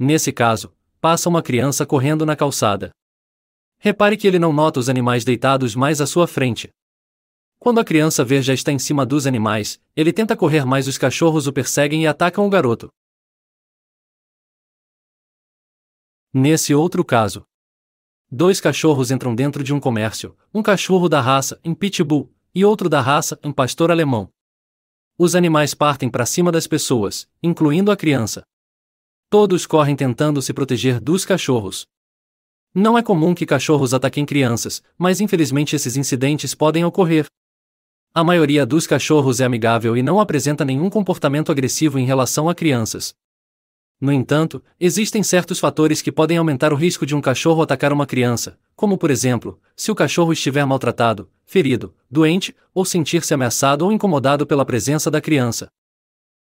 Nesse caso, passa uma criança correndo na calçada. Repare que ele não nota os animais deitados mais à sua frente. Quando a criança vê já está em cima dos animais, ele tenta correr mas os cachorros o perseguem e atacam o garoto. Nesse outro caso, dois cachorros entram dentro de um comércio, um cachorro da raça, um pitbull, e outro da raça, um pastor alemão. Os animais partem para cima das pessoas, incluindo a criança. Todos correm tentando se proteger dos cachorros. Não é comum que cachorros ataquem crianças, mas infelizmente esses incidentes podem ocorrer. A maioria dos cachorros é amigável e não apresenta nenhum comportamento agressivo em relação a crianças. No entanto, existem certos fatores que podem aumentar o risco de um cachorro atacar uma criança, como por exemplo, se o cachorro estiver maltratado, ferido, doente ou sentir-se ameaçado ou incomodado pela presença da criança.